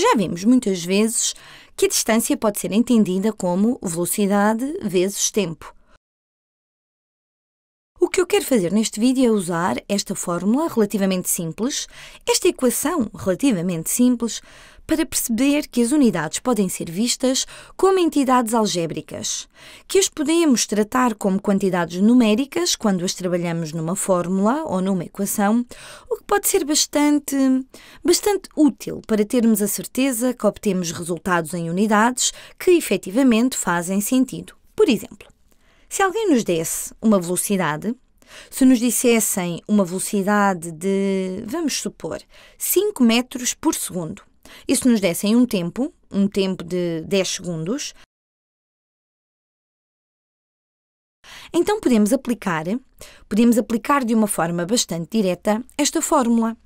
Já vimos muitas vezes que a distância pode ser entendida como velocidade vezes tempo que eu quero fazer neste vídeo é usar esta fórmula relativamente simples, esta equação relativamente simples, para perceber que as unidades podem ser vistas como entidades algébricas, que as podemos tratar como quantidades numéricas quando as trabalhamos numa fórmula ou numa equação, o que pode ser bastante, bastante útil para termos a certeza que obtemos resultados em unidades que efetivamente fazem sentido. Por exemplo, se alguém nos desse uma velocidade, se nos dissessem uma velocidade de, vamos supor, 5 metros por segundo, e se nos dessem um tempo, um tempo de 10 segundos, então podemos aplicar, podemos aplicar de uma forma bastante direta esta fórmula.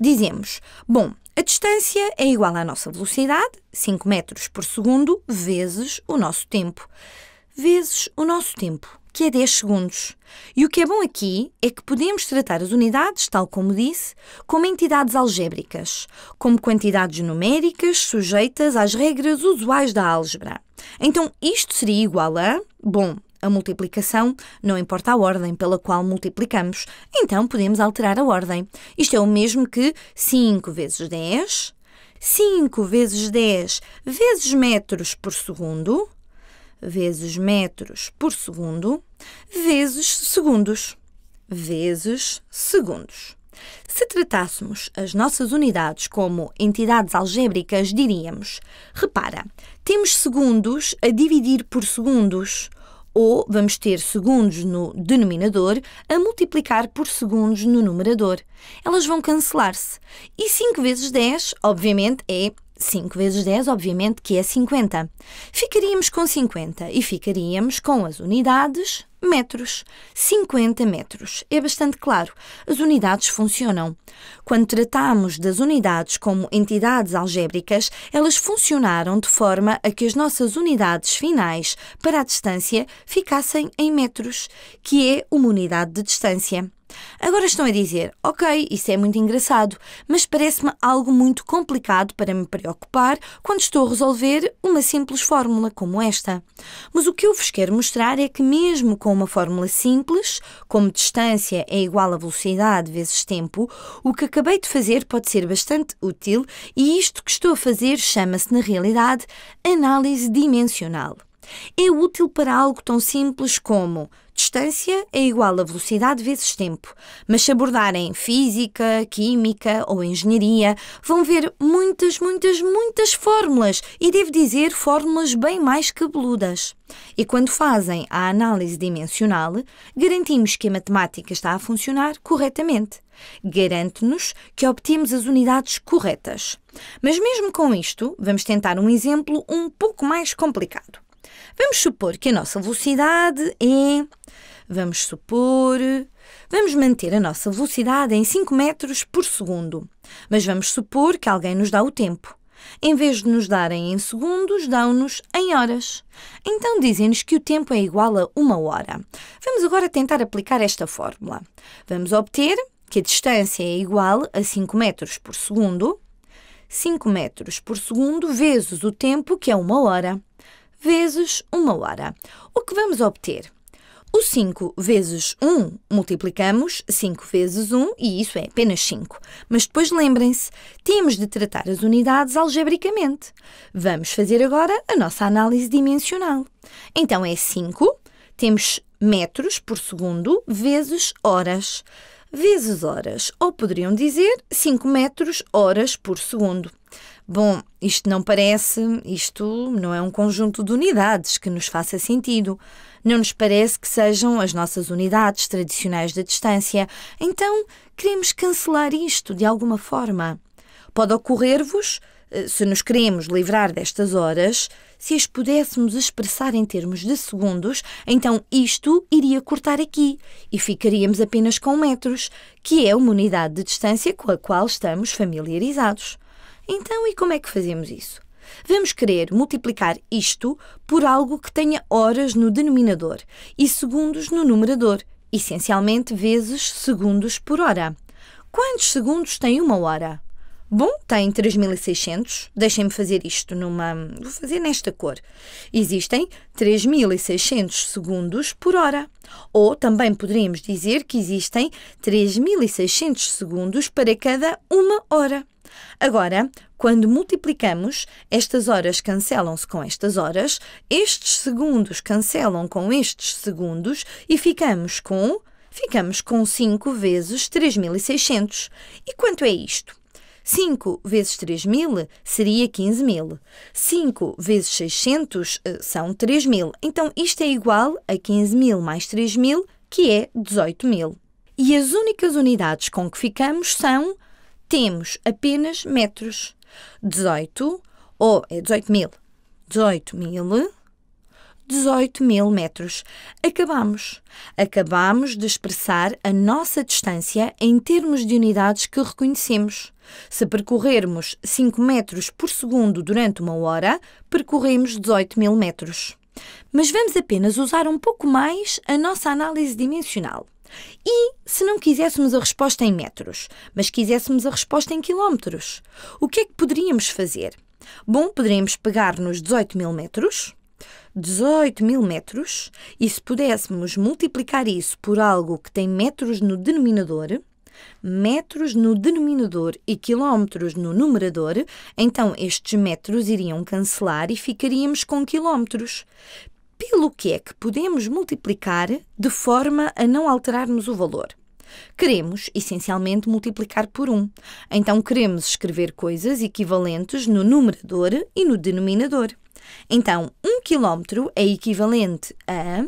Dizemos, bom, a distância é igual à nossa velocidade, 5 metros por segundo, vezes o nosso tempo. Vezes o nosso tempo que é 10 segundos. E o que é bom aqui é que podemos tratar as unidades, tal como disse, como entidades algébricas, como quantidades numéricas sujeitas às regras usuais da álgebra. Então, isto seria igual a. Bom, a multiplicação não importa a ordem pela qual multiplicamos, então podemos alterar a ordem. Isto é o mesmo que 5 vezes 10. 5 vezes 10 vezes metros por segundo vezes metros por segundo, vezes segundos, vezes segundos. Se tratássemos as nossas unidades como entidades algébricas, diríamos: repara, temos segundos a dividir por segundos, ou vamos ter segundos no denominador a multiplicar por segundos no numerador. Elas vão cancelar-se. E 5 vezes 10, obviamente, é 5 vezes 10, obviamente, que é 50. Ficaríamos com 50 e ficaríamos com as unidades metros. 50 metros. É bastante claro. As unidades funcionam. Quando tratamos das unidades como entidades algébricas, elas funcionaram de forma a que as nossas unidades finais para a distância ficassem em metros, que é uma unidade de distância. Agora estão a dizer, ok, isso é muito engraçado, mas parece-me algo muito complicado para me preocupar quando estou a resolver uma simples fórmula como esta. Mas o que eu vos quero mostrar é que, mesmo com uma fórmula simples, como distância é igual a velocidade vezes tempo, o que acabei de fazer pode ser bastante útil e isto que estou a fazer chama-se, na realidade, análise dimensional é útil para algo tão simples como distância é igual a velocidade vezes tempo, mas se abordarem física, química ou engenharia, vão ver muitas, muitas, muitas fórmulas e devo dizer fórmulas bem mais cabeludas. E quando fazem a análise dimensional, garantimos que a matemática está a funcionar corretamente. Garante-nos que obtemos as unidades corretas. Mas, mesmo com isto, vamos tentar um exemplo um pouco mais complicado. Vamos supor que a nossa velocidade é. Vamos supor. Vamos manter a nossa velocidade em 5 metros por segundo, mas vamos supor que alguém nos dá o tempo. Em vez de nos darem em segundos, dão-nos em horas. Então dizem-nos que o tempo é igual a uma hora. Vamos agora tentar aplicar esta fórmula. Vamos obter que a distância é igual a 5 metros por segundo, 5 metros por segundo vezes o tempo, que é uma hora vezes uma hora. O que vamos obter? O 5 vezes 1 multiplicamos 5 vezes 1 e isso é apenas 5. Mas depois lembrem-se, temos de tratar as unidades algebricamente. Vamos fazer agora a nossa análise dimensional. Então é 5, temos metros por segundo vezes horas. Vezes horas, ou poderiam dizer 5 metros horas por segundo. Bom, isto não parece, isto não é um conjunto de unidades que nos faça sentido. Não nos parece que sejam as nossas unidades tradicionais da distância. Então, queremos cancelar isto de alguma forma. Pode ocorrer-vos, eh, se nos queremos livrar destas horas, se as pudéssemos expressar em termos de segundos, então isto iria cortar aqui e ficaríamos apenas com metros, que é uma unidade de distância com a qual estamos familiarizados. Então, e como é que fazemos isso? Vamos querer multiplicar isto por algo que tenha horas no denominador e segundos no numerador, essencialmente vezes segundos por hora. Quantos segundos tem uma hora? Bom, tem 3600. Deixem-me fazer isto numa. Vou fazer nesta cor. Existem 3600 segundos por hora. Ou também poderíamos dizer que existem 3600 segundos para cada uma hora. Agora, quando multiplicamos, estas horas cancelam-se com estas horas, estes segundos cancelam com estes segundos e ficamos com. Ficamos com 5 vezes 3.600. E quanto é isto? 5 vezes 3.000 seria 15.000. 5 vezes 600 eh, são 3.000. Então isto é igual a 15.000 mais 3.000, que é 18.000. E as únicas unidades com que ficamos são temos apenas metros. 18, ou é 18 mil, 18 mil, 18 mil metros. Acabamos. Acabamos de expressar a nossa distância em termos de unidades que reconhecemos. Se percorrermos 5 metros por segundo durante uma hora, percorremos 18 mil metros. Mas vamos apenas usar um pouco mais a nossa análise dimensional. E se não quiséssemos a resposta em metros, mas quiséssemos a resposta em quilómetros, o que é que poderíamos fazer? Bom, poderíamos pegar nos 18 mil metros, 18 mil metros, e se pudéssemos multiplicar isso por algo que tem metros no denominador, metros no denominador e quilómetros no numerador, então estes metros iriam cancelar e ficaríamos com quilómetros pelo que é que podemos multiplicar de forma a não alterarmos o valor. Queremos, essencialmente, multiplicar por 1. Então, queremos escrever coisas equivalentes no numerador e no denominador. Então, 1 km é equivalente a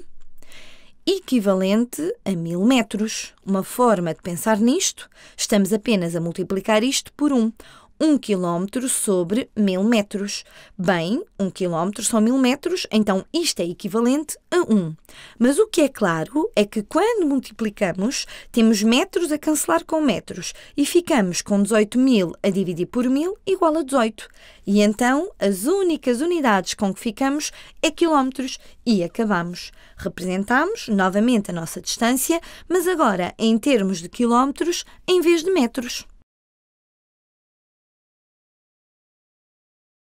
equivalente a mil metros. Uma forma de pensar nisto, estamos apenas a multiplicar isto por 1, um, 1 km sobre 1000 metros. Bem, 1 km são 1000 metros, então isto é equivalente a 1. Mas o que é claro é que quando multiplicamos, temos metros a cancelar com metros e ficamos com 18.000 a dividir por 1000 igual a 18. E então as únicas unidades com que ficamos é quilómetros e acabamos. Representamos novamente a nossa distância, mas agora em termos de quilómetros em vez de metros.